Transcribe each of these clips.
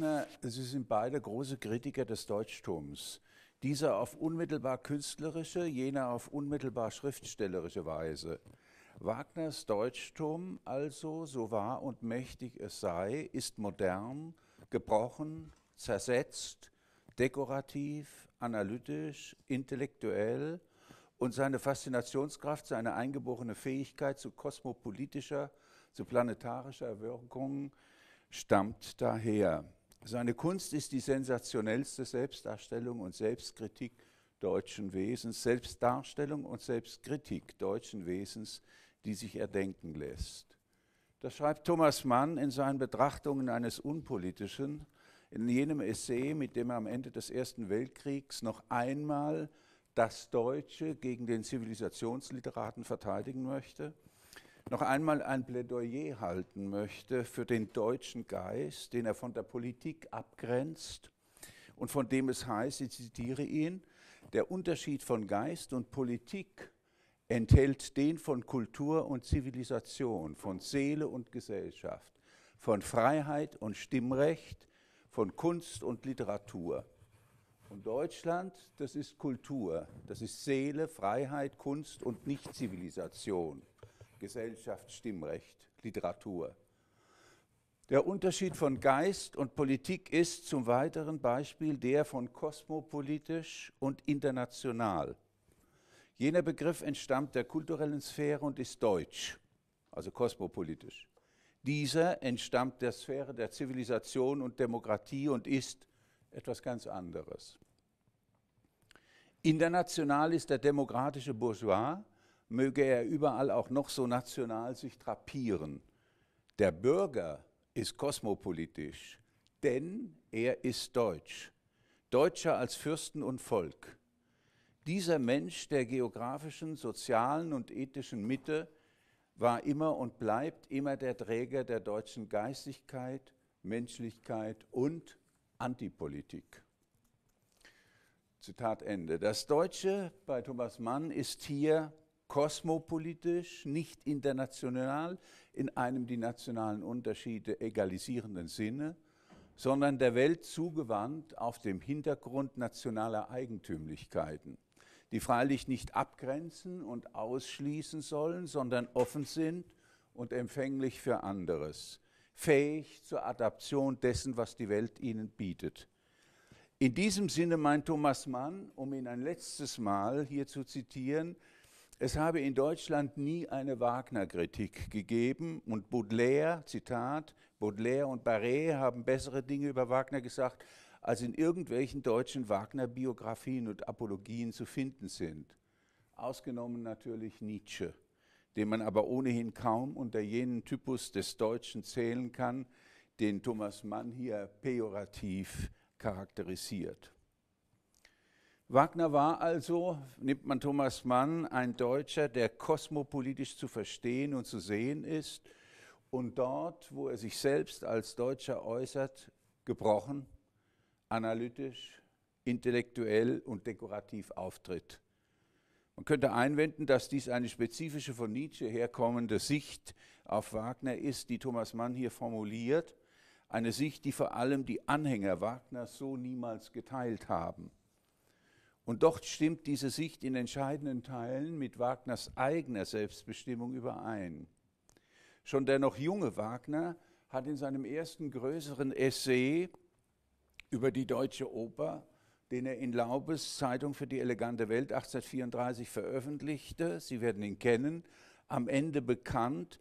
Wagner, Sie sind beide große Kritiker des Deutschtums. Dieser auf unmittelbar künstlerische, jener auf unmittelbar schriftstellerische Weise. Wagners Deutschtum also, so wahr und mächtig es sei, ist modern, gebrochen, zersetzt, dekorativ, analytisch, intellektuell und seine Faszinationskraft, seine eingeborene Fähigkeit zu kosmopolitischer, zu planetarischer Wirkung stammt daher. Seine Kunst ist die sensationellste Selbstdarstellung und Selbstkritik deutschen Wesens, Selbstdarstellung und Selbstkritik deutschen Wesens, die sich erdenken lässt. Das schreibt Thomas Mann in seinen Betrachtungen eines Unpolitischen, in jenem Essay, mit dem er am Ende des Ersten Weltkriegs noch einmal das Deutsche gegen den Zivilisationsliteraten verteidigen möchte noch einmal ein Plädoyer halten möchte für den deutschen Geist, den er von der Politik abgrenzt und von dem es heißt, ich zitiere ihn, der Unterschied von Geist und Politik enthält den von Kultur und Zivilisation, von Seele und Gesellschaft, von Freiheit und Stimmrecht, von Kunst und Literatur. Und Deutschland, das ist Kultur, das ist Seele, Freiheit, Kunst und Nicht-Zivilisation. Gesellschaft, Stimmrecht, Literatur. Der Unterschied von Geist und Politik ist zum weiteren Beispiel der von kosmopolitisch und international. Jener Begriff entstammt der kulturellen Sphäre und ist deutsch, also kosmopolitisch. Dieser entstammt der Sphäre der Zivilisation und Demokratie und ist etwas ganz anderes. International ist der demokratische Bourgeois möge er überall auch noch so national sich drapieren. Der Bürger ist kosmopolitisch, denn er ist deutsch, deutscher als Fürsten und Volk. Dieser Mensch der geografischen, sozialen und ethischen Mitte war immer und bleibt immer der Träger der deutschen Geistigkeit, Menschlichkeit und Antipolitik. Zitat Ende. Das Deutsche bei Thomas Mann ist hier kosmopolitisch, nicht international, in einem die nationalen Unterschiede egalisierenden Sinne, sondern der Welt zugewandt auf dem Hintergrund nationaler Eigentümlichkeiten, die freilich nicht abgrenzen und ausschließen sollen, sondern offen sind und empfänglich für anderes, fähig zur Adaption dessen, was die Welt ihnen bietet. In diesem Sinne meint Thomas Mann, um ihn ein letztes Mal hier zu zitieren, es habe in Deutschland nie eine Wagner-Kritik gegeben und Baudelaire, Zitat, Baudelaire und Barré haben bessere Dinge über Wagner gesagt, als in irgendwelchen deutschen Wagner-Biografien und Apologien zu finden sind. Ausgenommen natürlich Nietzsche, den man aber ohnehin kaum unter jenen Typus des Deutschen zählen kann, den Thomas Mann hier pejorativ charakterisiert. Wagner war also, nimmt man Thomas Mann, ein Deutscher, der kosmopolitisch zu verstehen und zu sehen ist und dort, wo er sich selbst als Deutscher äußert, gebrochen, analytisch, intellektuell und dekorativ auftritt. Man könnte einwenden, dass dies eine spezifische von Nietzsche herkommende Sicht auf Wagner ist, die Thomas Mann hier formuliert, eine Sicht, die vor allem die Anhänger Wagners so niemals geteilt haben. Und doch stimmt diese Sicht in entscheidenden Teilen mit Wagners eigener Selbstbestimmung überein. Schon der noch junge Wagner hat in seinem ersten größeren Essay über die deutsche Oper, den er in Laubes Zeitung für die elegante Welt 1834 veröffentlichte, Sie werden ihn kennen, am Ende bekannt,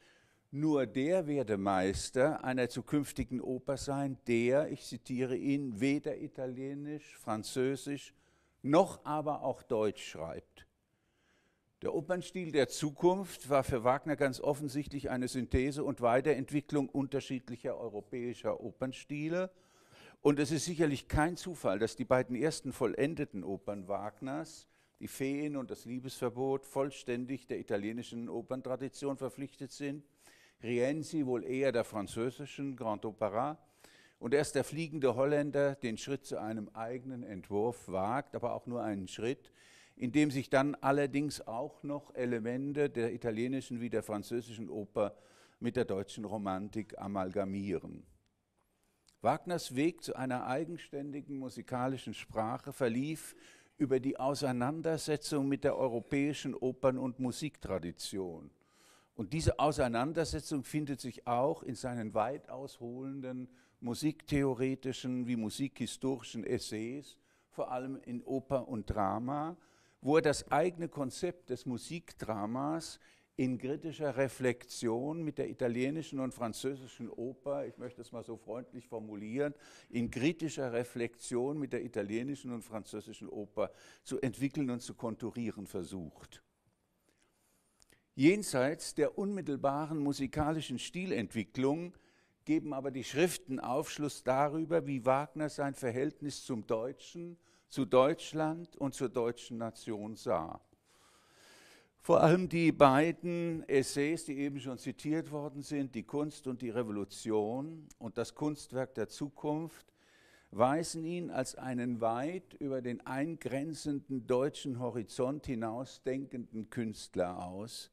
nur der werde Meister einer zukünftigen Oper sein, der, ich zitiere ihn, weder italienisch, französisch noch aber auch Deutsch schreibt. Der Opernstil der Zukunft war für Wagner ganz offensichtlich eine Synthese und Weiterentwicklung unterschiedlicher europäischer Opernstile. Und es ist sicherlich kein Zufall, dass die beiden ersten vollendeten Opern Wagners, die Feen und das Liebesverbot, vollständig der italienischen Operntradition verpflichtet sind. Rienzi wohl eher der französischen Grand Opera und erst der fliegende Holländer den Schritt zu einem eigenen Entwurf wagt, aber auch nur einen Schritt, in dem sich dann allerdings auch noch Elemente der italienischen wie der französischen Oper mit der deutschen Romantik amalgamieren. Wagners Weg zu einer eigenständigen musikalischen Sprache verlief über die Auseinandersetzung mit der europäischen Opern- und Musiktradition. Und diese Auseinandersetzung findet sich auch in seinen weitausholenden musiktheoretischen wie musikhistorischen Essays, vor allem in Oper und Drama, wo er das eigene Konzept des Musikdramas in kritischer Reflexion mit der italienischen und französischen Oper, ich möchte es mal so freundlich formulieren, in kritischer Reflexion mit der italienischen und französischen Oper zu entwickeln und zu konturieren versucht. Jenseits der unmittelbaren musikalischen Stilentwicklung geben aber die Schriften Aufschluss darüber, wie Wagner sein Verhältnis zum Deutschen, zu Deutschland und zur deutschen Nation sah. Vor allem die beiden Essays, die eben schon zitiert worden sind, Die Kunst und die Revolution und das Kunstwerk der Zukunft, weisen ihn als einen weit über den eingrenzenden deutschen Horizont hinausdenkenden Künstler aus,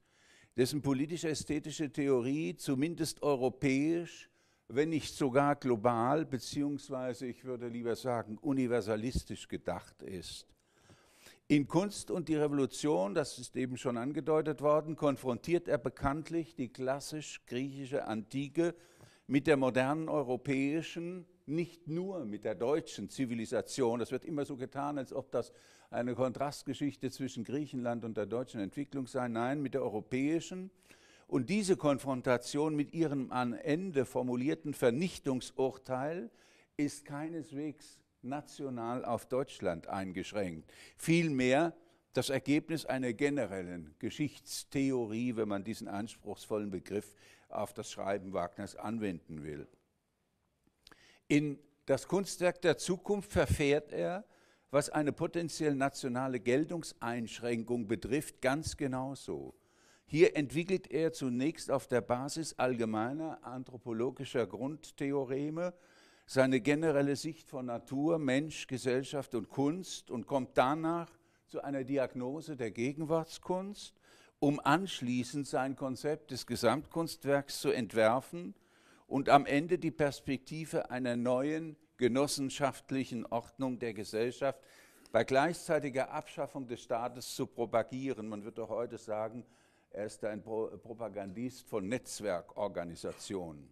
dessen politisch-ästhetische Theorie zumindest europäisch wenn nicht sogar global, beziehungsweise ich würde lieber sagen universalistisch gedacht ist. In Kunst und die Revolution, das ist eben schon angedeutet worden, konfrontiert er bekanntlich die klassisch griechische Antike mit der modernen europäischen, nicht nur mit der deutschen Zivilisation. Das wird immer so getan, als ob das eine Kontrastgeschichte zwischen Griechenland und der deutschen Entwicklung sei. Nein, mit der europäischen. Und diese Konfrontation mit ihrem am Ende formulierten Vernichtungsurteil ist keineswegs national auf Deutschland eingeschränkt. Vielmehr das Ergebnis einer generellen Geschichtstheorie, wenn man diesen anspruchsvollen Begriff auf das Schreiben Wagners anwenden will. In das Kunstwerk der Zukunft verfährt er, was eine potenziell nationale Geltungseinschränkung betrifft, ganz genauso. Hier entwickelt er zunächst auf der Basis allgemeiner anthropologischer Grundtheoreme seine generelle Sicht von Natur, Mensch, Gesellschaft und Kunst und kommt danach zu einer Diagnose der Gegenwartskunst, um anschließend sein Konzept des Gesamtkunstwerks zu entwerfen und am Ende die Perspektive einer neuen genossenschaftlichen Ordnung der Gesellschaft bei gleichzeitiger Abschaffung des Staates zu propagieren. Man wird doch heute sagen, er ist ein Propagandist von Netzwerkorganisationen.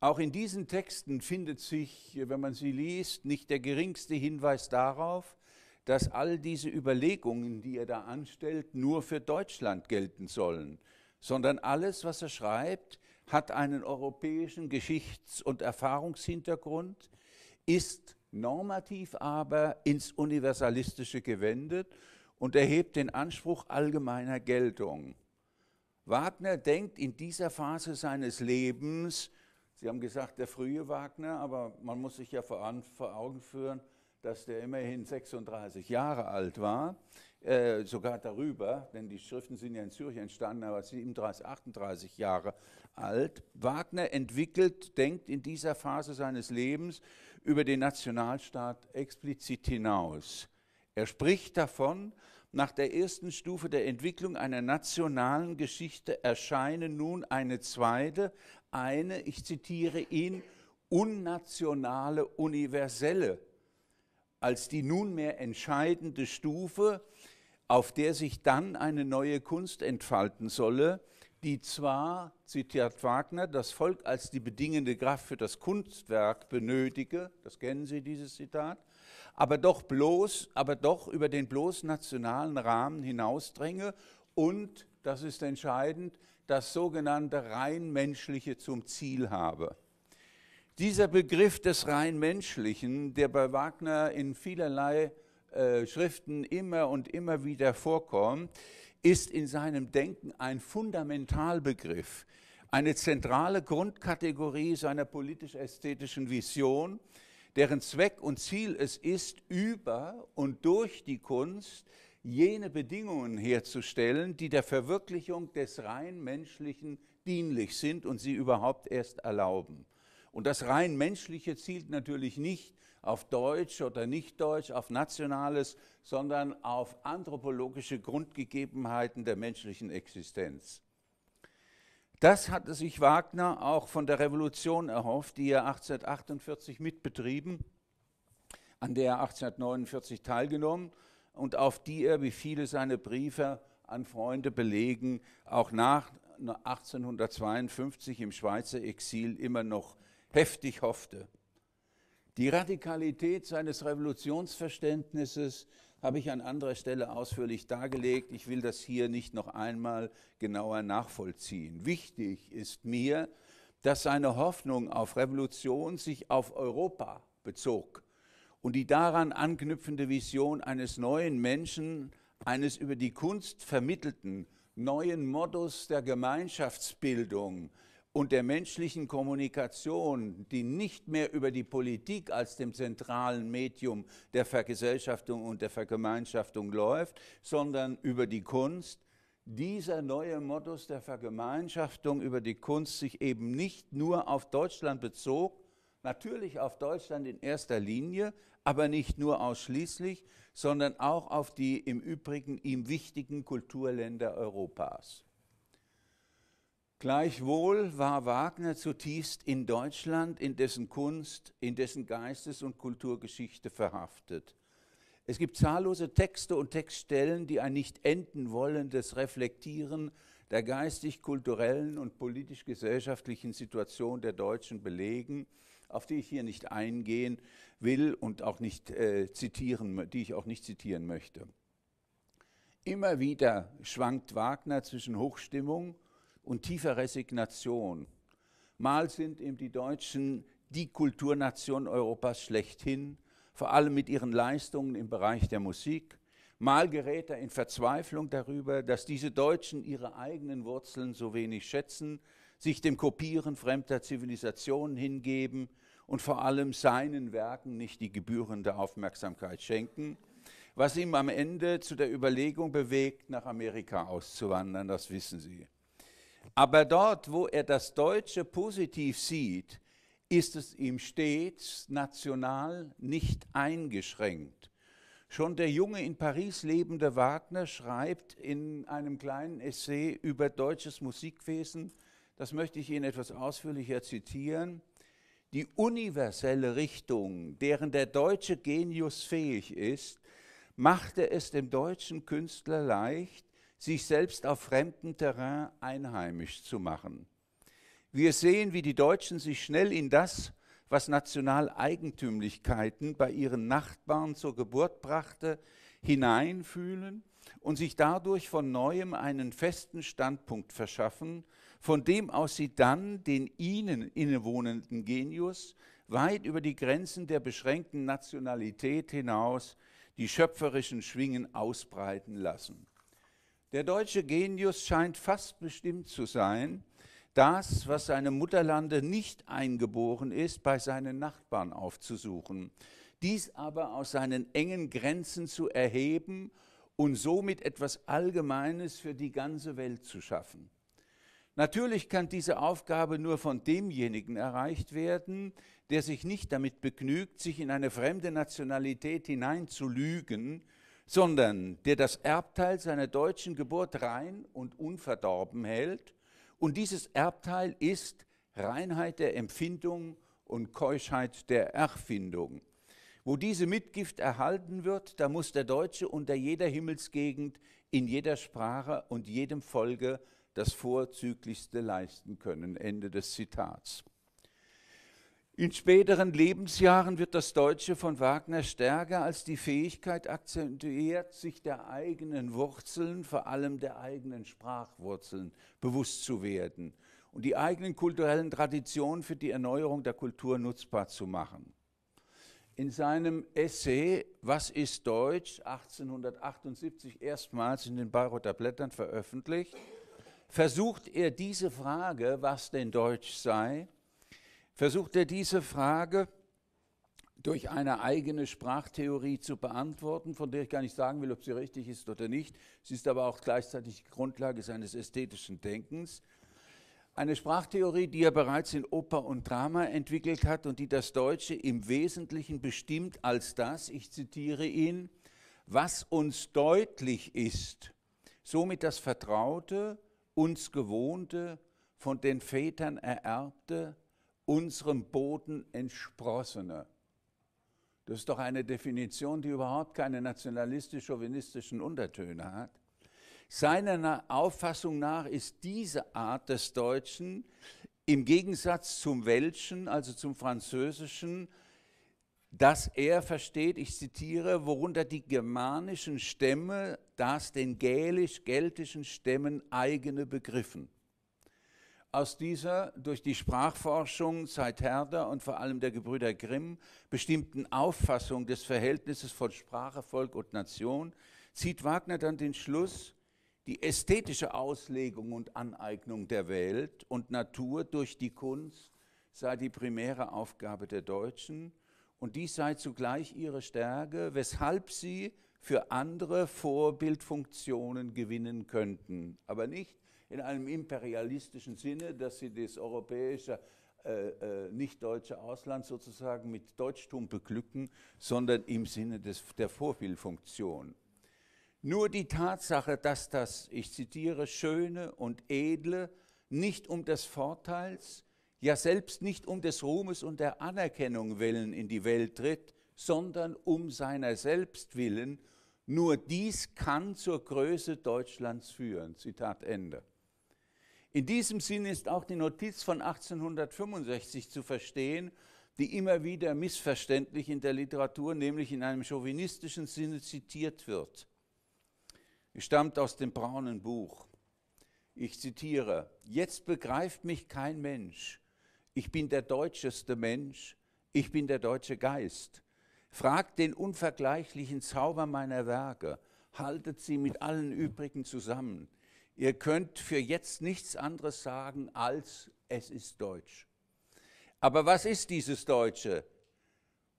Auch in diesen Texten findet sich, wenn man sie liest, nicht der geringste Hinweis darauf, dass all diese Überlegungen, die er da anstellt, nur für Deutschland gelten sollen, sondern alles, was er schreibt, hat einen europäischen Geschichts- und Erfahrungshintergrund, ist normativ aber ins Universalistische gewendet und erhebt den Anspruch allgemeiner Geltung. Wagner denkt in dieser Phase seines Lebens, Sie haben gesagt, der frühe Wagner, aber man muss sich ja vor, Augen führen, dass der immerhin 36 Jahre alt war, äh, sogar darüber, denn die Schriften sind ja in Zürich entstanden, aber 37, 38 Jahre alt. Wagner entwickelt, denkt in dieser Phase seines Lebens über den Nationalstaat explizit hinaus. Er spricht davon, nach der ersten Stufe der Entwicklung einer nationalen Geschichte erscheine nun eine zweite, eine, ich zitiere ihn, unnationale, universelle, als die nunmehr entscheidende Stufe, auf der sich dann eine neue Kunst entfalten solle, die zwar, zitiert Wagner, das Volk als die bedingende Kraft für das Kunstwerk benötige, das kennen Sie, dieses Zitat, aber doch bloß, aber doch über den bloß nationalen Rahmen hinausdränge und, das ist entscheidend, das sogenannte rein menschliche zum Ziel habe. Dieser Begriff des rein menschlichen, der bei Wagner in vielerlei äh, Schriften immer und immer wieder vorkommt, ist in seinem Denken ein Fundamentalbegriff, eine zentrale Grundkategorie seiner politisch-ästhetischen Vision, deren Zweck und Ziel es ist, über und durch die Kunst jene Bedingungen herzustellen, die der Verwirklichung des rein menschlichen dienlich sind und sie überhaupt erst erlauben. Und das rein menschliche zielt natürlich nicht auf Deutsch oder nicht Deutsch, auf Nationales, sondern auf anthropologische Grundgegebenheiten der menschlichen Existenz. Das hatte sich Wagner auch von der Revolution erhofft, die er 1848 mitbetrieben, an der er 1849 teilgenommen und auf die er, wie viele seine Briefe an Freunde belegen, auch nach 1852 im Schweizer Exil immer noch heftig hoffte. Die Radikalität seines Revolutionsverständnisses habe ich an anderer Stelle ausführlich dargelegt. Ich will das hier nicht noch einmal genauer nachvollziehen. Wichtig ist mir, dass seine Hoffnung auf Revolution sich auf Europa bezog und die daran anknüpfende Vision eines neuen Menschen, eines über die Kunst vermittelten neuen Modus der Gemeinschaftsbildung, und der menschlichen Kommunikation, die nicht mehr über die Politik als dem zentralen Medium der Vergesellschaftung und der Vergemeinschaftung läuft, sondern über die Kunst, dieser neue Modus der Vergemeinschaftung über die Kunst sich eben nicht nur auf Deutschland bezog, natürlich auf Deutschland in erster Linie, aber nicht nur ausschließlich, sondern auch auf die im Übrigen ihm wichtigen Kulturländer Europas. Gleichwohl war Wagner zutiefst in Deutschland, in dessen Kunst, in dessen Geistes- und Kulturgeschichte verhaftet. Es gibt zahllose Texte und Textstellen, die ein nicht enden wollendes Reflektieren der geistig-kulturellen und politisch-gesellschaftlichen Situation der Deutschen belegen, auf die ich hier nicht eingehen will und auch nicht äh, zitieren, die ich auch nicht zitieren möchte. Immer wieder schwankt Wagner zwischen Hochstimmung und tiefer Resignation. Mal sind eben die Deutschen die Kulturnation Europas schlechthin, vor allem mit ihren Leistungen im Bereich der Musik. Mal gerät er in Verzweiflung darüber, dass diese Deutschen ihre eigenen Wurzeln so wenig schätzen, sich dem Kopieren fremder Zivilisationen hingeben und vor allem seinen Werken nicht die gebührende Aufmerksamkeit schenken, was ihn am Ende zu der Überlegung bewegt, nach Amerika auszuwandern, das wissen Sie. Aber dort, wo er das Deutsche positiv sieht, ist es ihm stets national nicht eingeschränkt. Schon der junge in Paris lebende Wagner schreibt in einem kleinen Essay über deutsches Musikwesen, das möchte ich Ihnen etwas ausführlicher zitieren, die universelle Richtung, deren der deutsche Genius fähig ist, machte es dem deutschen Künstler leicht, sich selbst auf fremdem Terrain einheimisch zu machen. Wir sehen, wie die Deutschen sich schnell in das, was Nationaleigentümlichkeiten bei ihren Nachbarn zur Geburt brachte, hineinfühlen und sich dadurch von neuem einen festen Standpunkt verschaffen, von dem aus sie dann den ihnen innewohnenden Genius weit über die Grenzen der beschränkten Nationalität hinaus die schöpferischen Schwingen ausbreiten lassen. Der deutsche Genius scheint fast bestimmt zu sein, das, was seinem Mutterlande nicht eingeboren ist, bei seinen Nachbarn aufzusuchen, dies aber aus seinen engen Grenzen zu erheben und somit etwas Allgemeines für die ganze Welt zu schaffen. Natürlich kann diese Aufgabe nur von demjenigen erreicht werden, der sich nicht damit begnügt, sich in eine fremde Nationalität hineinzulügen sondern der das Erbteil seiner deutschen Geburt rein und unverdorben hält. Und dieses Erbteil ist Reinheit der Empfindung und Keuschheit der Erfindung. Wo diese Mitgift erhalten wird, da muss der Deutsche unter jeder Himmelsgegend, in jeder Sprache und jedem Folge das Vorzüglichste leisten können. Ende des Zitats. In späteren Lebensjahren wird das Deutsche von Wagner stärker als die Fähigkeit akzentuiert, sich der eigenen Wurzeln, vor allem der eigenen Sprachwurzeln, bewusst zu werden und die eigenen kulturellen Traditionen für die Erneuerung der Kultur nutzbar zu machen. In seinem Essay Was ist Deutsch 1878 erstmals in den Bayreuther Blättern veröffentlicht, versucht er diese Frage, was denn Deutsch sei, versucht er diese Frage durch eine eigene Sprachtheorie zu beantworten, von der ich gar nicht sagen will, ob sie richtig ist oder nicht. Sie ist aber auch gleichzeitig die Grundlage seines ästhetischen Denkens. Eine Sprachtheorie, die er bereits in Oper und Drama entwickelt hat und die das Deutsche im Wesentlichen bestimmt als das, ich zitiere ihn, was uns deutlich ist, somit das Vertraute, uns Gewohnte, von den Vätern ererbte, unserem Boden entsprossene. Das ist doch eine Definition, die überhaupt keine nationalistisch-chauvinistischen Untertöne hat. Seiner Auffassung nach ist diese Art des Deutschen im Gegensatz zum Welschen, also zum Französischen, dass er versteht, ich zitiere, worunter die germanischen Stämme das den gälisch-keltischen Stämmen eigene begriffen aus dieser durch die Sprachforschung seit Herder und vor allem der Gebrüder Grimm bestimmten Auffassung des Verhältnisses von Sprache, Volk und Nation zieht Wagner dann den Schluss, die ästhetische Auslegung und Aneignung der Welt und Natur durch die Kunst sei die primäre Aufgabe der Deutschen und dies sei zugleich ihre Stärke, weshalb sie für andere Vorbildfunktionen gewinnen könnten, aber nicht in einem imperialistischen Sinne, dass sie das europäische äh, äh nicht-deutsche Ausland sozusagen mit Deutschtum beglücken, sondern im Sinne des, der Vorbildfunktion. Nur die Tatsache, dass das, ich zitiere, Schöne und Edle nicht um des Vorteils, ja selbst nicht um des Ruhmes und der Anerkennung willen in die Welt tritt, sondern um seiner selbst willen, nur dies kann zur Größe Deutschlands führen. Zitat Ende. In diesem Sinn ist auch die Notiz von 1865 zu verstehen, die immer wieder missverständlich in der Literatur, nämlich in einem chauvinistischen Sinne zitiert wird. Es stammt aus dem braunen Buch. Ich zitiere, jetzt begreift mich kein Mensch. Ich bin der deutscheste Mensch, ich bin der deutsche Geist. Fragt den unvergleichlichen Zauber meiner Werke, haltet sie mit allen übrigen zusammen. Ihr könnt für jetzt nichts anderes sagen als es ist Deutsch. Aber was ist dieses Deutsche?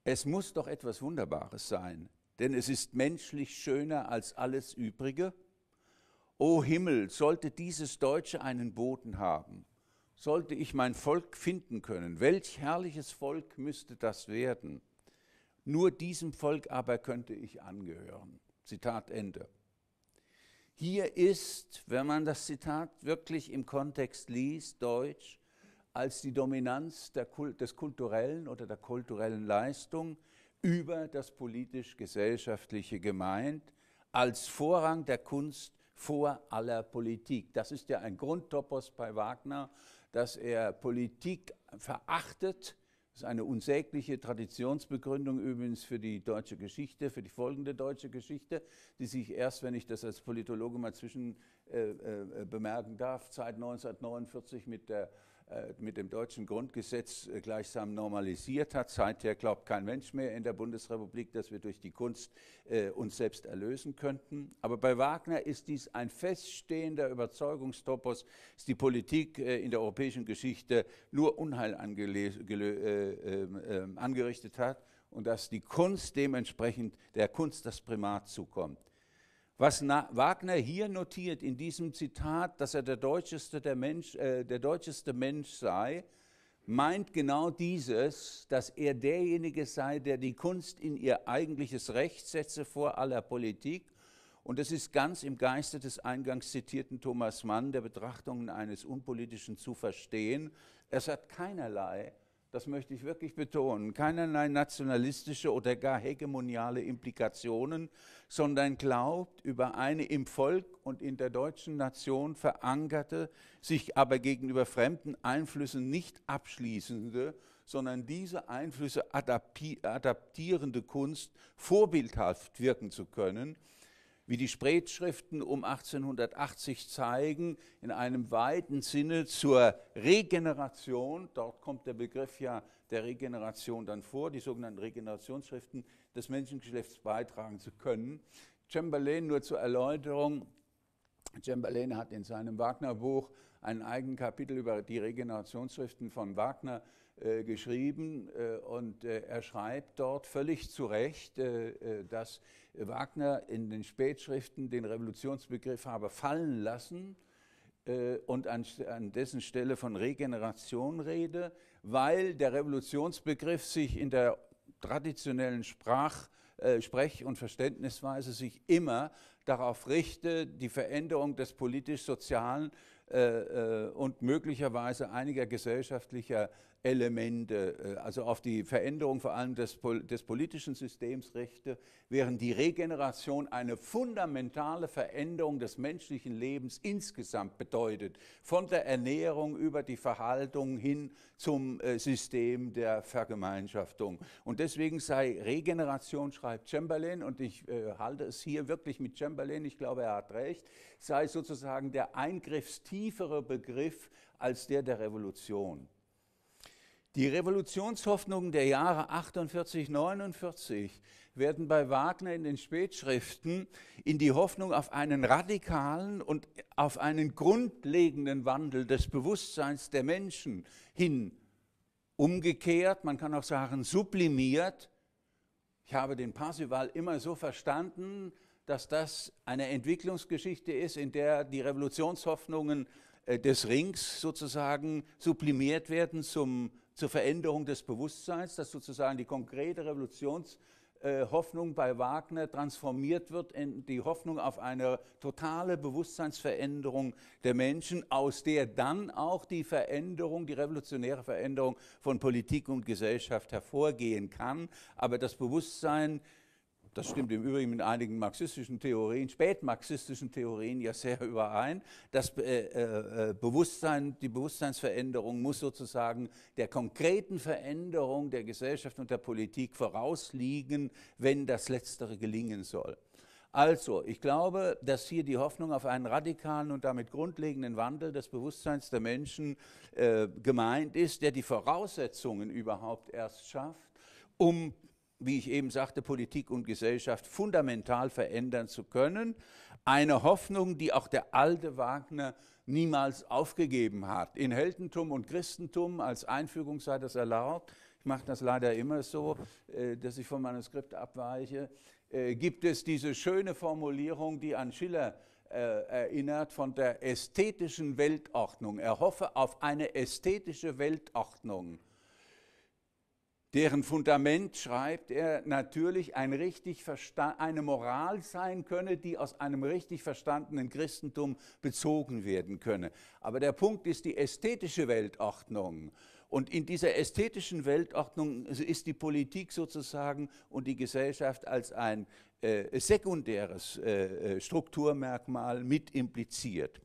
Es muss doch etwas Wunderbares sein, denn es ist menschlich schöner als alles Übrige. O Himmel, sollte dieses Deutsche einen Boden haben, sollte ich mein Volk finden können, welch herrliches Volk müsste das werden? Nur diesem Volk aber könnte ich angehören. Zitat Ende. Hier ist, wenn man das Zitat wirklich im Kontext liest, Deutsch, als die Dominanz Kult, des kulturellen oder der kulturellen Leistung über das politisch-gesellschaftliche gemeint, als Vorrang der Kunst vor aller Politik. Das ist ja ein Grundtopos bei Wagner, dass er Politik verachtet das ist eine unsägliche Traditionsbegründung übrigens für die deutsche Geschichte, für die folgende deutsche Geschichte, die sich erst, wenn ich das als Politologe mal zwischen äh, äh, bemerken darf, seit 1949 mit der äh, mit dem deutschen Grundgesetz äh, gleichsam normalisiert hat. Seither glaubt kein Mensch mehr in der Bundesrepublik, dass wir durch die Kunst äh, uns selbst erlösen könnten. Aber bei Wagner ist dies ein feststehender Überzeugungstopos, dass die Politik äh, in der europäischen Geschichte nur Unheil äh, ähm, ähm, angerichtet hat und dass die Kunst dementsprechend der Kunst das Primat zukommt. Was Wagner hier notiert in diesem Zitat, dass er der deutscheste, der Mensch, äh, der deutscheste Mensch sei, meint genau dieses, dass er derjenige sei, der die Kunst in ihr eigentliches Recht setze vor aller Politik. Und es ist ganz im Geiste des eingangs zitierten Thomas Mann der Betrachtungen eines Unpolitischen zu verstehen. Es hat keinerlei das möchte ich wirklich betonen, keinerlei nationalistische oder gar hegemoniale Implikationen, sondern glaubt über eine im Volk und in der deutschen Nation verankerte, sich aber gegenüber fremden Einflüssen nicht abschließende, sondern diese Einflüsse adaptierende Kunst vorbildhaft wirken zu können wie die Spätschriften um 1880 zeigen, in einem weiten Sinne zur Regeneration, dort kommt der Begriff ja der Regeneration dann vor, die sogenannten Regenerationsschriften des Menschengeschlechts beitragen zu können. Chamberlain, nur zur Erläuterung, Chamberlain hat in seinem Wagner-Buch ein eigenes Kapitel über die Regenerationsschriften von Wagner äh, geschrieben äh, und äh, er schreibt dort völlig zu Recht, dass Wagner in den Spätschriften den Revolutionsbegriff habe fallen lassen und an, dessen Stelle von Regeneration rede, weil der Revolutionsbegriff sich in der traditionellen Sprach, Sprech- und Verständnisweise sich immer darauf richte, die Veränderung des politisch-sozialen und möglicherweise einiger gesellschaftlicher Elemente, äh, also auf die Veränderung vor allem des, des, politischen Systems rechte, während die Regeneration eine fundamentale Veränderung des menschlichen Lebens insgesamt bedeutet, von der Ernährung über die Verhaltung hin zum äh, System der Vergemeinschaftung. Und deswegen sei Regeneration, schreibt Chamberlain, und ich äh, halte es hier wirklich mit Chamberlain, ich glaube, er hat recht, sei sozusagen der eingriffstiefere Begriff als der der Revolution. Die Revolutionshoffnungen der Jahre 48, 49 werden bei Wagner in den Spätschriften in die Hoffnung auf einen radikalen und auf einen grundlegenden Wandel des Bewusstseins der Menschen hin umgekehrt, man kann auch sagen sublimiert. Ich habe den Parsival immer so verstanden, dass das eine Entwicklungsgeschichte ist, in der die Revolutionshoffnungen äh, des Rings sozusagen sublimiert werden zum zur Veränderung des Bewusstseins, dass sozusagen die konkrete Revolutionshoffnung bei Wagner transformiert wird in die Hoffnung auf eine totale Bewusstseinsveränderung der Menschen, aus der dann auch die Veränderung, die revolutionäre Veränderung von Politik und Gesellschaft hervorgehen kann. Aber das Bewusstsein das stimmt im Übrigen mit einigen marxistischen Theorien, spätmarxistischen Theorien ja sehr überein. Das äh, äh, äh, Bewusstsein, die Bewusstseinsveränderung muss sozusagen der konkreten Veränderung der Gesellschaft und der Politik vorausliegen, wenn das Letztere gelingen soll. Also, ich glaube, dass hier die Hoffnung auf einen radikalen und damit grundlegenden Wandel des Bewusstseins der Menschen äh, gemeint ist, der die Voraussetzungen überhaupt erst schafft, um wie ich eben sagte, Politik und Gesellschaft fundamental verändern zu können. Eine Hoffnung, die auch der alte Wagner niemals aufgegeben hat. In Heldentum und Christentum als Einfügung sei das erlaubt. Ich mache das leider immer so, äh, dass ich vom Manuskript abweiche. Äh, gibt es diese schöne Formulierung, die an Schiller äh, erinnert von der ästhetischen Weltordnung. Er hoffe auf eine ästhetische Weltordnung deren Fundament, schreibt er, natürlich ein richtig eine Moral sein könne, die aus einem richtig verstandenen Christentum bezogen werden könne. Aber der Punkt ist die ästhetische Weltordnung. Und in dieser ästhetischen Weltordnung ist die Politik sozusagen und die Gesellschaft als ein äh, sekundäres äh, äh Strukturmerkmal mit impliziert.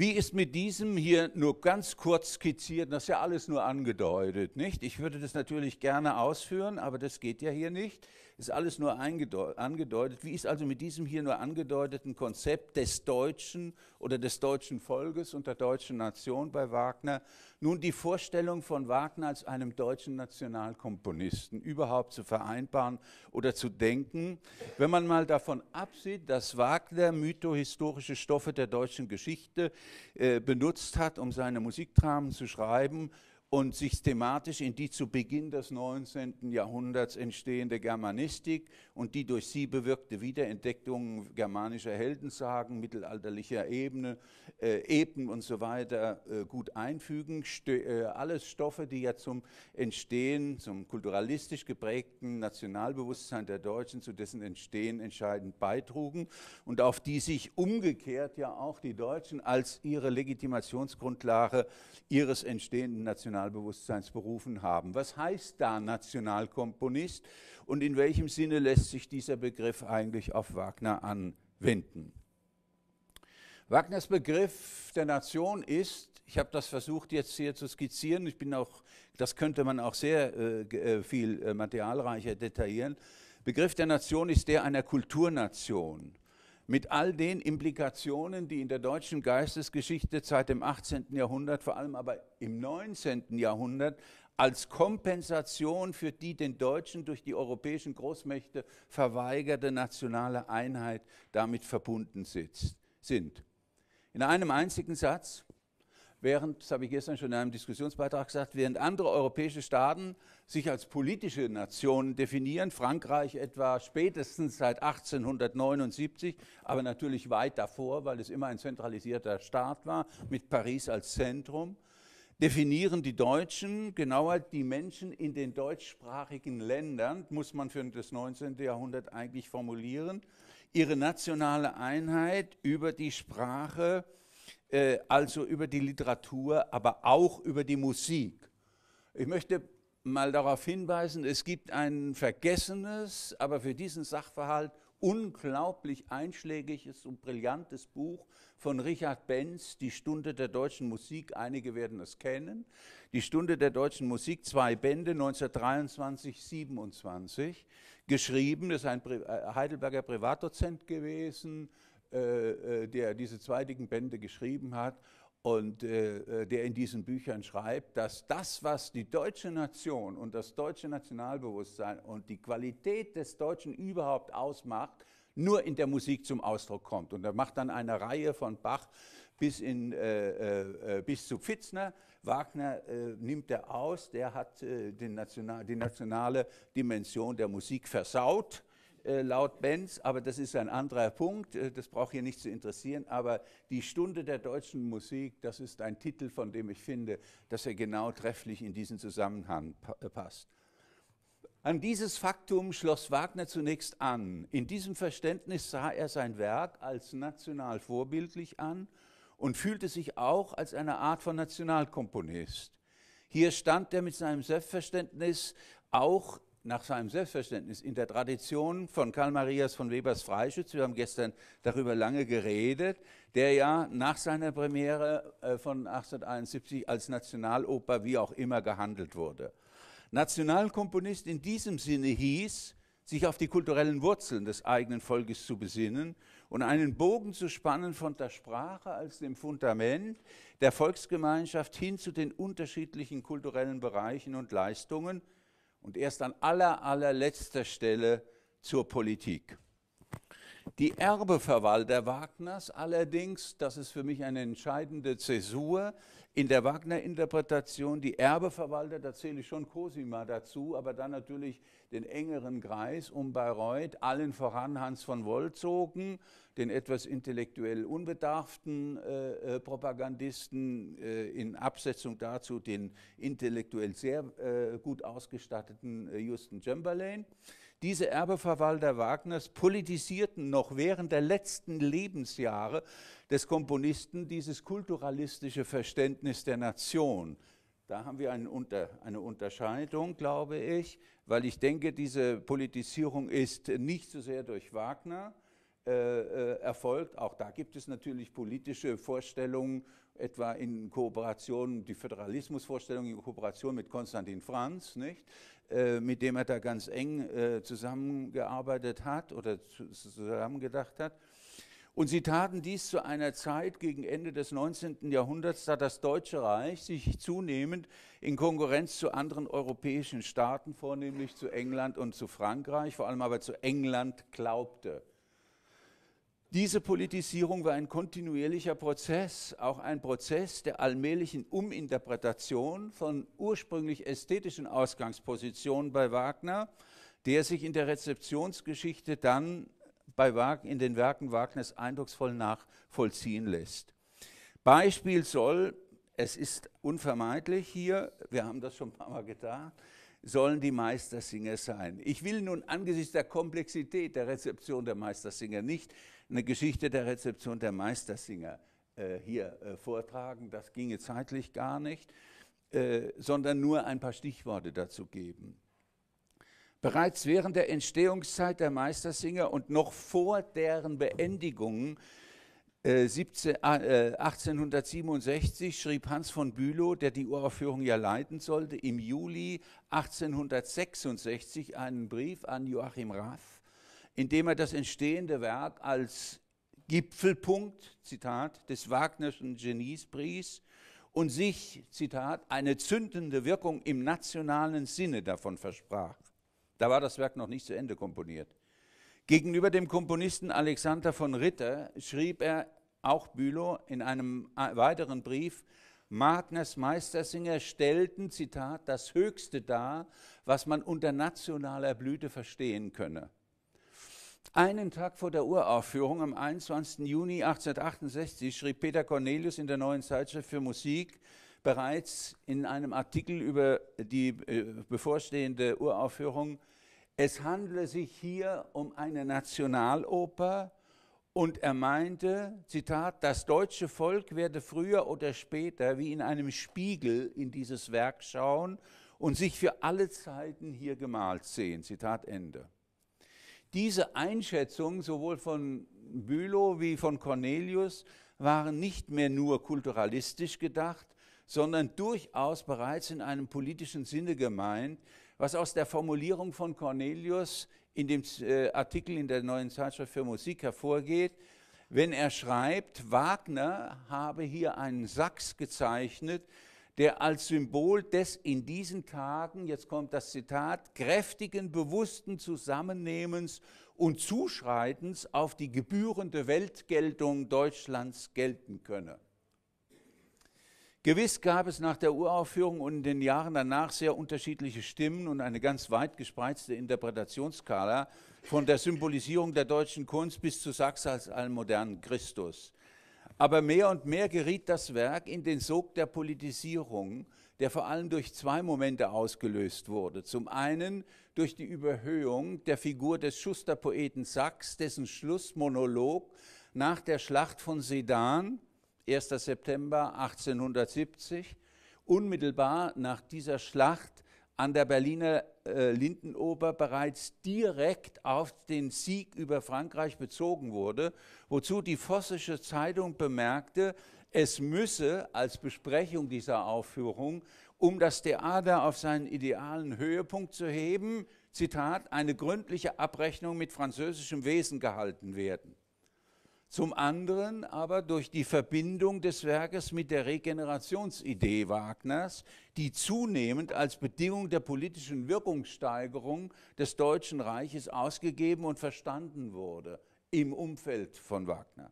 Wie ist mit diesem hier nur ganz kurz skizziert, das ist ja alles nur angedeutet, nicht? Ich würde das natürlich gerne ausführen, aber das geht ja hier nicht. Ist alles nur angedeutet. Wie ist also mit diesem hier nur angedeuteten Konzept des Deutschen oder des deutschen Volkes und der deutschen Nation bei Wagner nun die Vorstellung von Wagner als einem deutschen Nationalkomponisten überhaupt zu vereinbaren oder zu denken, wenn man mal davon absieht, dass Wagner mythohistorische Stoffe der deutschen Geschichte äh, benutzt hat, um seine Musikdramen zu schreiben, und systematisch in die zu Beginn des 19. Jahrhunderts entstehende Germanistik und die durch sie bewirkte Wiederentdeckung germanischer Heldensagen, mittelalterlicher Ebene, äh, Eben und so weiter äh, gut einfügen. Stö äh, alles Stoffe, die ja zum Entstehen, zum kulturalistisch geprägten Nationalbewusstsein der Deutschen, zu dessen Entstehen entscheidend beitrugen und auf die sich umgekehrt ja auch die Deutschen als ihre Legitimationsgrundlage ihres entstehenden Nationalbewusstseins Nationalbewusstseins berufen haben. Was heißt da Nationalkomponist und in welchem Sinne lässt sich dieser Begriff eigentlich auf Wagner anwenden? Wagners Begriff der Nation ist, ich habe das versucht jetzt hier zu skizzieren, ich bin auch, das könnte man auch sehr äh, äh viel äh, materialreicher detaillieren. Begriff der Nation ist der einer Kulturnation mit all den Implikationen, die in der deutschen Geistesgeschichte seit dem 18. Jahrhundert, vor allem aber im 19. Jahrhundert, als Kompensation für die den Deutschen durch die europäischen Großmächte verweigerte nationale Einheit damit verbunden sind. In einem einzigen Satz während, das habe ich gestern schon in einem Diskussionsbeitrag gesagt, während andere europäische Staaten sich als politische Nationen definieren, Frankreich etwa spätestens seit 1879, aber natürlich weit davor, weil es immer ein zentralisierter Staat war, mit Paris als Zentrum, definieren die Deutschen, genauer die Menschen in den deutschsprachigen Ländern, muss man für das 19. Jahrhundert eigentlich formulieren, ihre nationale Einheit über die Sprache, äh, also über die Literatur, aber auch über die Musik. Ich möchte mal darauf hinweisen, es gibt ein vergessenes, aber für diesen Sachverhalt unglaublich einschlägiges und brillantes Buch von Richard Benz, Die Stunde der deutschen Musik. Einige werden es kennen. Die Stunde der deutschen Musik, zwei Bände, 1923, 27, geschrieben. Das ist ein äh, Heidelberger Privatdozent gewesen, äh, äh, der diese zwei Bände geschrieben hat und äh, äh, der in diesen Büchern schreibt, dass das, was die deutsche Nation und das deutsche Nationalbewusstsein und die Qualität des Deutschen überhaupt ausmacht, nur in der Musik zum Ausdruck kommt. Und er macht dann eine Reihe von Bach bis, in, äh, äh, äh, bis zu Pfitzner. Wagner äh, nimmt er aus, der hat den National, die nationale Dimension der Musik versaut. Äh, laut Benz, aber das ist ein anderer Punkt, äh, das braucht hier nicht zu interessieren, aber die Stunde der deutschen Musik, das ist ein Titel, von dem ich finde, dass er genau trefflich in diesen Zusammenhang äh, passt. An dieses Faktum schloss Wagner zunächst an. In diesem Verständnis sah er sein Werk als national vorbildlich an und fühlte sich auch als eine Art von Nationalkomponist. Hier stand er mit seinem Selbstverständnis auch nach seinem Selbstverständnis in der Tradition von Karl Marias von Webers Freischütz, wir haben gestern darüber lange geredet, der ja nach seiner Premiere äh, von 1871 als Nationaloper wie auch immer gehandelt wurde. Nationalkomponist in diesem Sinne hieß, sich auf die kulturellen Wurzeln des eigenen Volkes zu besinnen und einen Bogen zu spannen von der Sprache als dem Fundament der Volksgemeinschaft hin zu den unterschiedlichen kulturellen Bereichen und Leistungen, und erst an aller, allerletzter Stelle zur Politik. Die Erbeverwalter Wagners allerdings, das ist für mich eine entscheidende Zäsur, in der Wagner-Interpretation die Erbeverwalter, da zähle ich schon Cosima dazu, aber dann natürlich den engeren Kreis um Bayreuth, allen voran Hans von Wolzogen, den etwas intellektuell unbedarften äh, äh Propagandisten, äh, in Absetzung dazu den intellektuell sehr äh, gut ausgestatteten äh, Justin Chamberlain. Diese Erbeverwalter Wagners politisierten noch während der letzten Lebensjahre des Komponisten dieses kulturalistische Verständnis der Nation. Da haben wir eine Unterscheidung, glaube ich, weil ich denke, diese Politisierung ist nicht so sehr durch Wagner äh, äh, erfolgt. Auch da gibt es natürlich politische Vorstellungen, etwa in Kooperation, die Föderalismusvorstellung in Kooperation mit Konstantin Franz, nicht? Äh, mit dem er da ganz eng zusammengearbeitet hat oder zusammengedacht hat. Und sie taten dies zu einer Zeit gegen Ende des 19. Jahrhunderts, da das Deutsche Reich sich zunehmend in Konkurrenz zu anderen europäischen Staaten, vornehmlich zu England und zu Frankreich, vor allem aber zu England glaubte. Diese Politisierung war ein kontinuierlicher Prozess, auch ein Prozess der allmählichen Uminterpretation von ursprünglich ästhetischen Ausgangspositionen bei Wagner, der sich in der Rezeptionsgeschichte dann bei Wag in den Werken Wagners eindrucksvoll nachvollziehen lässt. Beispiel soll, es ist unvermeidlich hier, wir haben das schon ein paar Mal getan, sollen die Meistersinger sein. Ich will nun angesichts der Komplexität der Rezeption der Meistersinger nicht eine Geschichte der Rezeption der Meistersinger äh, hier äh, vortragen, das ginge zeitlich gar nicht, äh, sondern nur ein paar Stichworte dazu geben. Bereits während der Entstehungszeit der Meistersinger und noch vor deren Beendigung äh, 17, ah, äh, 1867 schrieb Hans von Bülow, der die Uraufführung ja leiten sollte, im Juli 1866 einen Brief an Joachim Raff, in dem er das entstehende Werk als Gipfelpunkt, Zitat, des Wagnerschen Genies pries und sich, Zitat, eine zündende Wirkung im nationalen Sinne davon versprach. Da war das Werk noch nicht zu Ende komponiert. Gegenüber dem Komponisten Alexander von Ritter schrieb er auch Bülow in einem äh, weiteren Brief, Magners Meistersinger stellten, Zitat, das Höchste dar, was man unter nationaler Blüte verstehen könne. Einen Tag vor der Uraufführung, am 21. Juni 1868, schrieb Peter Cornelius in der Neuen Zeitschrift für Musik bereits in einem Artikel über die äh, bevorstehende Uraufführung, es handle sich hier um eine Nationaloper und er meinte, Zitat, das deutsche Volk werde früher oder später wie in einem Spiegel in dieses Werk schauen und sich für alle Zeiten hier gemalt sehen. Zitat Ende. Diese Einschätzungen sowohl von Bülow wie von Cornelius waren nicht mehr nur kulturalistisch gedacht, sondern durchaus bereits in einem politischen Sinne gemeint, was aus der Formulierung von Cornelius in dem äh, Artikel in der neuen Zeitschrift für Musik hervorgeht, wenn er schreibt, Wagner habe hier einen Sachs gezeichnet, der als Symbol des in diesen Tagen, jetzt kommt das Zitat, kräftigen, bewussten Zusammennehmens und Zuschreitens auf die gebührende Weltgeltung Deutschlands gelten könne. Gewiss gab es nach der Uraufführung und in den Jahren danach sehr unterschiedliche Stimmen und eine ganz weit gespreizte Interpretationsskala von der Symbolisierung der deutschen Kunst bis zu Sachs als einem modernen Christus. Aber mehr und mehr geriet das Werk in den Sog der Politisierung, der vor allem durch zwei Momente ausgelöst wurde. Zum einen durch die Überhöhung der Figur des Schusterpoeten Sachs, dessen Schlussmonolog nach der Schlacht von Sedan 1. September 1870, unmittelbar nach dieser Schlacht an der Berliner äh, Lindenober bereits direkt auf den Sieg über Frankreich bezogen wurde, wozu die Vossische Zeitung bemerkte, es müsse als Besprechung dieser Aufführung, um das Theater auf seinen idealen Höhepunkt zu heben, Zitat, eine gründliche Abrechnung mit französischem Wesen gehalten werden zum anderen aber durch die Verbindung des Werkes mit der Regenerationsidee Wagners, die zunehmend als Bedingung der politischen Wirkungssteigerung des Deutschen Reiches ausgegeben und verstanden wurde im Umfeld von Wagner.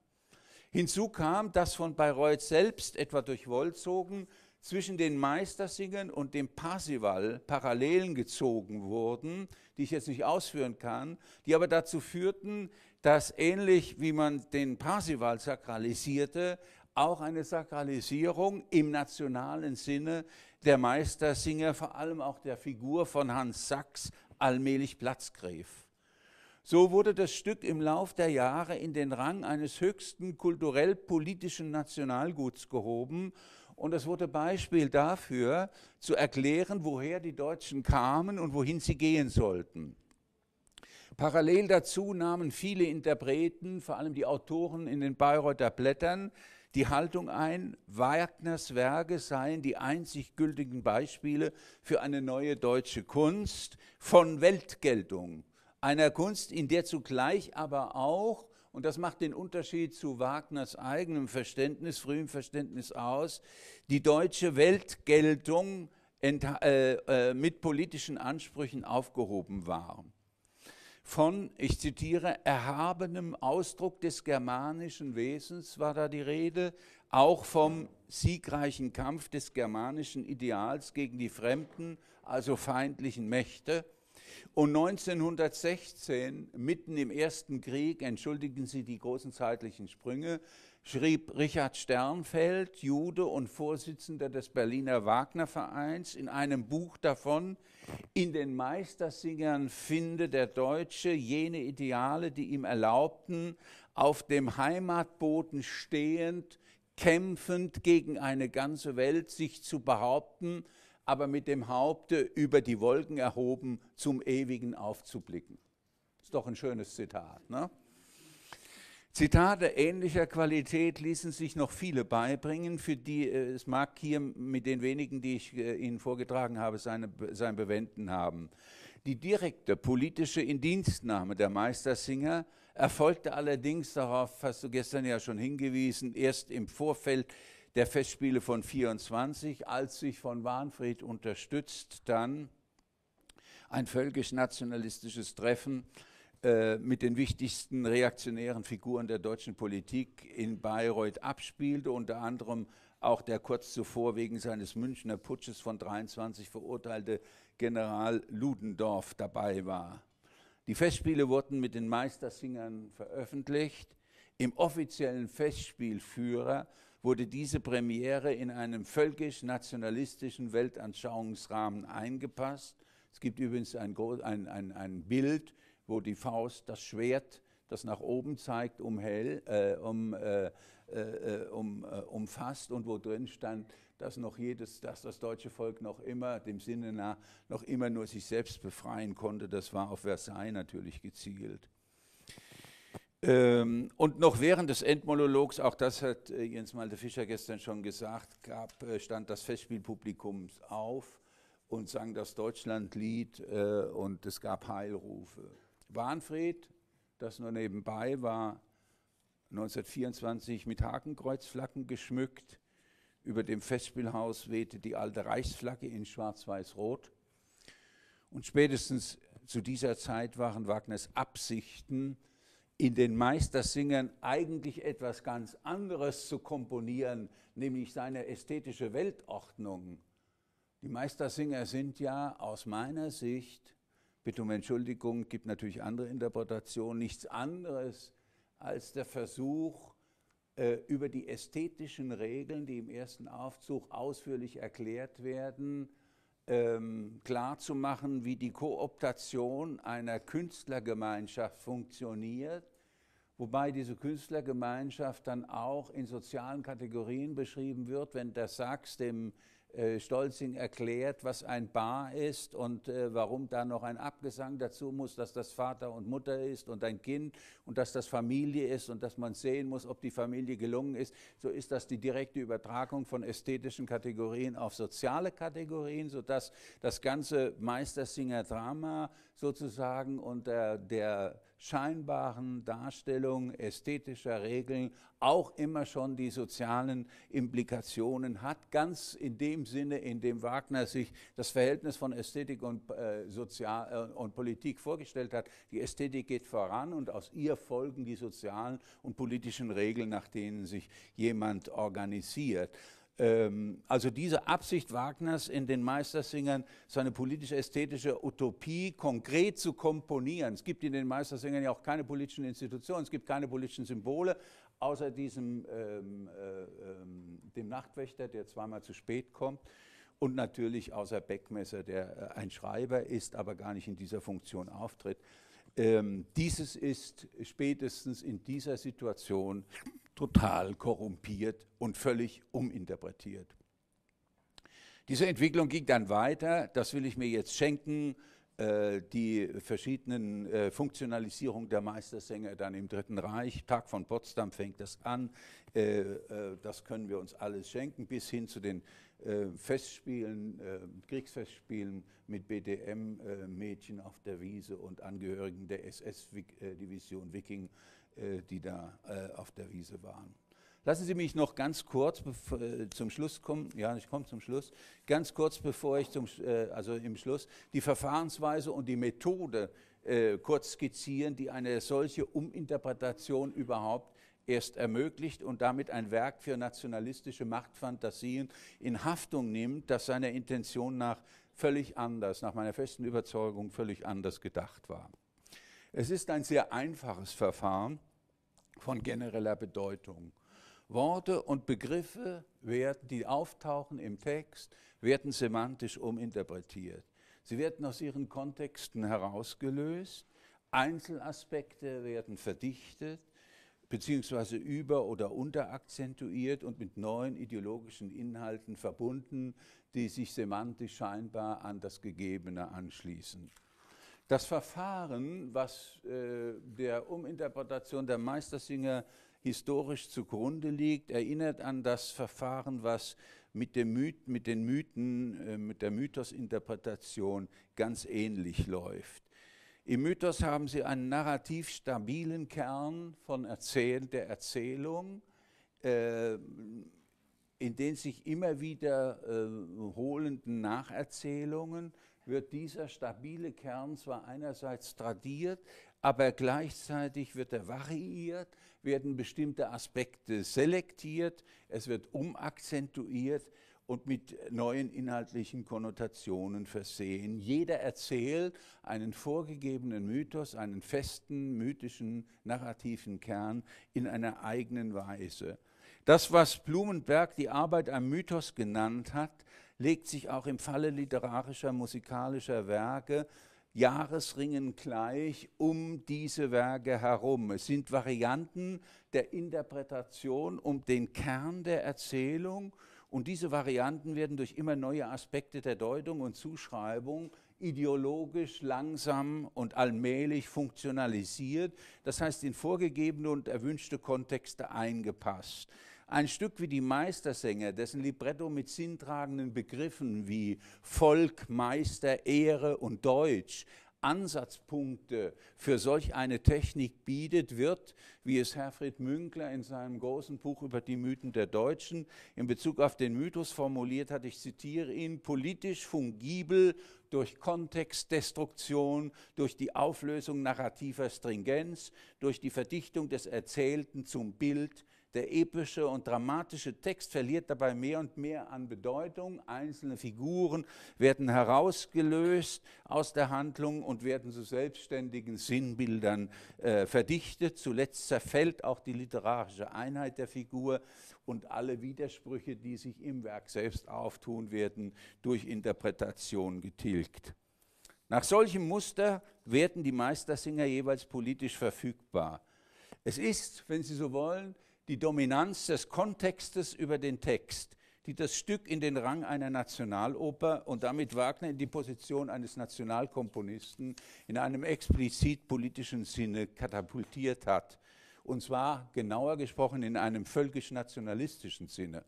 Hinzu kam, dass von Bayreuth selbst, etwa durch Wolzogen, zwischen den Meistersingen und dem Parsival Parallelen gezogen wurden, die ich jetzt nicht ausführen kann, die aber dazu führten, dass ähnlich wie man den Parsival sakralisierte, auch eine Sakralisierung im nationalen Sinne der Meistersinger, vor allem auch der Figur von Hans Sachs, allmählich Platz griff. So wurde das Stück im Lauf der Jahre in den Rang eines höchsten kulturell-politischen Nationalguts gehoben und es wurde Beispiel dafür, zu erklären, woher die Deutschen kamen und wohin sie gehen sollten. Parallel dazu nahmen viele Interpreten, vor allem die Autoren in den Bayreuther Blättern, die Haltung ein, Wagners Werke seien die einzig gültigen Beispiele für eine neue deutsche Kunst von Weltgeltung, einer Kunst, in der zugleich aber auch, und das macht den Unterschied zu Wagners eigenem Verständnis, frühem Verständnis aus, die deutsche Weltgeltung äh, äh, mit politischen Ansprüchen aufgehoben war von, ich zitiere, erhabenem Ausdruck des germanischen Wesens war da die Rede, auch vom siegreichen Kampf des germanischen Ideals gegen die fremden, also feindlichen Mächte. Und 1916, mitten im Ersten Krieg, entschuldigen Sie die großen zeitlichen Sprünge, schrieb Richard Sternfeld, Jude und Vorsitzender des Berliner Wagner-Vereins, in einem Buch davon, in den Meistersingern finde der Deutsche jene Ideale, die ihm erlaubten, auf dem Heimatboden stehend, kämpfend gegen eine ganze Welt sich zu behaupten, aber mit dem Haupte über die Wolken erhoben zum Ewigen aufzublicken. Ist doch ein schönes Zitat. Ne? Zitate ähnlicher Qualität ließen sich noch viele beibringen, für die äh, es mag hier mit den wenigen, die ich äh, Ihnen vorgetragen habe, seine, sein Bewenden haben. Die direkte politische Indienstnahme der Meistersinger erfolgte allerdings, darauf hast du gestern ja schon hingewiesen, erst im Vorfeld der Festspiele von 24, als sich von Warnfried unterstützt dann ein völkisch-nationalistisches Treffen äh, mit den wichtigsten reaktionären Figuren der deutschen Politik in Bayreuth abspielte, unter anderem auch der kurz zuvor wegen seines Münchner Putsches von 23 verurteilte General Ludendorff dabei war. Die Festspiele wurden mit den Meistersingern veröffentlicht. Im offiziellen Festspielführer wurde diese Premiere in einem völkisch-nationalistischen Weltanschauungsrahmen eingepasst. Es gibt übrigens ein, ein, ein, ein Bild wo die Faust das Schwert, das nach oben zeigt, umhell, äh, um, äh, äh, äh um, äh, umfasst und wo drin stand, dass noch jedes, dass das deutsche Volk noch immer, dem Sinne nach, noch immer nur sich selbst befreien konnte. Das war auf Versailles natürlich gezielt. Ähm, und noch während des Endmonologs, auch das hat äh, Jens Malte Fischer gestern schon gesagt, gab, stand das Festspielpublikum auf und sang das Deutschlandlied äh, und es gab Heilrufe. Warnfried, das nur nebenbei war 1924 mit Hakenkreuzflaggen geschmückt. Über dem Festspielhaus wehte die alte Reichsflagge in schwarz-weiß-rot. Und spätestens zu dieser Zeit waren Wagners Absichten, in den Meistersingern eigentlich etwas ganz anderes zu komponieren, nämlich seine ästhetische Weltordnung. Die Meistersinger sind ja aus meiner Sicht bitte um Entschuldigung, gibt natürlich andere Interpretationen, nichts anderes als der Versuch, äh, über die ästhetischen Regeln, die im ersten Aufzug ausführlich erklärt werden, ähm, klarzumachen, wie die Kooptation einer Künstlergemeinschaft funktioniert, wobei diese Künstlergemeinschaft dann auch in sozialen Kategorien beschrieben wird. Wenn der Sachs dem äh, Stolzing erklärt, was ein Bar ist und äh, warum da noch ein Abgesang dazu muss, dass das Vater und Mutter ist und ein Kind und dass das Familie ist und dass man sehen muss, ob die Familie gelungen ist. So ist das die direkte Übertragung von ästhetischen Kategorien auf soziale Kategorien, sodass das ganze Meistersinger-Drama sozusagen unter äh, der scheinbaren Darstellung ästhetischer Regeln auch immer schon die sozialen Implikationen hat, ganz in dem Sinne, in dem Wagner sich das Verhältnis von Ästhetik und, äh, Sozial, äh, und Politik vorgestellt hat. Die Ästhetik geht voran und aus ihr folgen die sozialen und politischen Regeln, nach denen sich jemand organisiert. Ähm, also diese Absicht Wagners in den Meistersingern, seine politisch-ästhetische Utopie konkret zu komponieren. Es gibt in den Meistersingern ja auch keine politischen Institutionen, es gibt keine politischen Symbole, außer diesem, ähm, äh, ähm, dem Nachtwächter, der zweimal zu spät kommt. Und natürlich außer Beckmesser, der äh, ein Schreiber ist, aber gar nicht in dieser Funktion auftritt. Ähm, dieses ist spätestens in dieser Situation total korrumpiert und völlig uminterpretiert. Diese Entwicklung ging dann weiter, das will ich mir jetzt schenken, äh, die verschiedenen äh, Funktionalisierungen der Meistersänger dann im Dritten Reich, Tag von Potsdam fängt das an, äh, das können wir uns alles schenken, bis hin zu den Festspielen, Kriegsfestspielen mit BDM, Mädchen auf der Wiese und Angehörigen der SS-Division Viking äh, die da äh, auf der Wiese waren. Lassen Sie mich noch ganz kurz äh, zum Schluss kommen, ja, ich komme zum Schluss, ganz kurz bevor ich zum, also im Schluss, die Verfahrensweise und die Methode kurz skizzieren, die eine solche Uminterpretation überhaupt erst ermöglicht und damit ein Werk für nationalistische Machtfantasien in Haftung nimmt, das seiner Intention nach völlig anders, nach meiner festen Überzeugung völlig anders gedacht war. Es ist ein sehr einfaches Verfahren, von genereller Bedeutung. Worte und Begriffe, werden, die auftauchen im Text, werden semantisch uminterpretiert. Sie werden aus ihren Kontexten herausgelöst, Einzelaspekte werden verdichtet, beziehungsweise über- oder unterakzentuiert und mit neuen ideologischen Inhalten verbunden, die sich semantisch scheinbar an das Gegebene anschließen. Das Verfahren, was äh, der Uminterpretation der Meistersinger historisch zugrunde liegt, erinnert an das Verfahren, was mit, Myth, mit den Mythen, äh, mit der Mythosinterpretation ganz ähnlich läuft. Im Mythos haben Sie einen narrativ stabilen Kern von Erzähl der Erzählung, äh, in den sich immer wieder äh, holenden Nacherzählungen wird dieser stabile Kern zwar einerseits tradiert, aber gleichzeitig wird er variiert, werden bestimmte Aspekte selektiert, es wird umakzentuiert und mit neuen inhaltlichen Konnotationen versehen. Jeder erzählt einen vorgegebenen Mythos, einen festen, mythischen, narrativen Kern in einer eigenen Weise. Das, was Blumenberg die Arbeit am Mythos genannt hat, legt sich auch im Falle literarischer, musikalischer Werke Jahresringen gleich um diese Werke herum. Es sind Varianten der Interpretation um den Kern der Erzählung und diese Varianten werden durch immer neue Aspekte der Deutung und Zuschreibung ideologisch langsam und allmählich funktionalisiert, das heißt in vorgegebene und erwünschte Kontexte eingepasst. Ein Stück wie die Meistersänger, dessen Libretto mit sinntragenden Begriffen wie Volk, Meister, Ehre und Deutsch Ansatzpunkte für solch eine Technik bietet, wird, wie es Herfried Münkler in seinem großen Buch über die Mythen der Deutschen in Bezug auf den Mythos formuliert hat, ich zitiere ihn, politisch fungibel durch Kontextdestruktion, durch die Auflösung narrativer Stringenz, durch die Verdichtung des Erzählten zum Bild, der epische und dramatische Text verliert dabei mehr und mehr an Bedeutung. Einzelne Figuren werden herausgelöst aus der Handlung und werden zu selbstständigen Sinnbildern äh, verdichtet. Zuletzt zerfällt auch die literarische Einheit der Figur und alle Widersprüche, die sich im Werk selbst auftun, werden durch Interpretation getilgt. Nach solchem Muster werden die Meistersinger jeweils politisch verfügbar. Es ist, wenn Sie so wollen, die Dominanz des Kontextes über den Text, die das Stück in den Rang einer Nationaloper und damit Wagner in die Position eines Nationalkomponisten in einem explizit politischen Sinne katapultiert hat. Und zwar genauer gesprochen in einem völkisch-nationalistischen Sinne.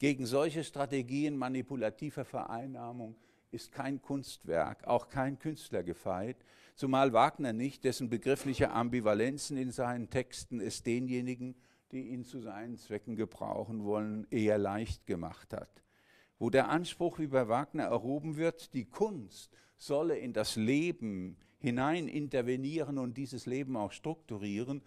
Gegen solche Strategien manipulativer Vereinnahmung ist kein Kunstwerk, auch kein Künstler gefeit, zumal Wagner nicht, dessen begriffliche Ambivalenzen in seinen Texten es denjenigen, die ihn zu seinen Zwecken gebrauchen wollen, eher leicht gemacht hat. Wo der Anspruch wie bei Wagner erhoben wird, die Kunst solle in das Leben hinein intervenieren und dieses Leben auch strukturieren,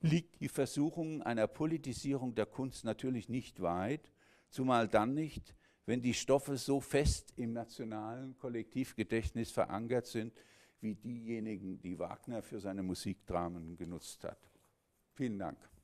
liegt die Versuchung einer Politisierung der Kunst natürlich nicht weit, zumal dann nicht, wenn die Stoffe so fest im nationalen Kollektivgedächtnis verankert sind, wie diejenigen, die Wagner für seine Musikdramen genutzt hat. Vielen Dank.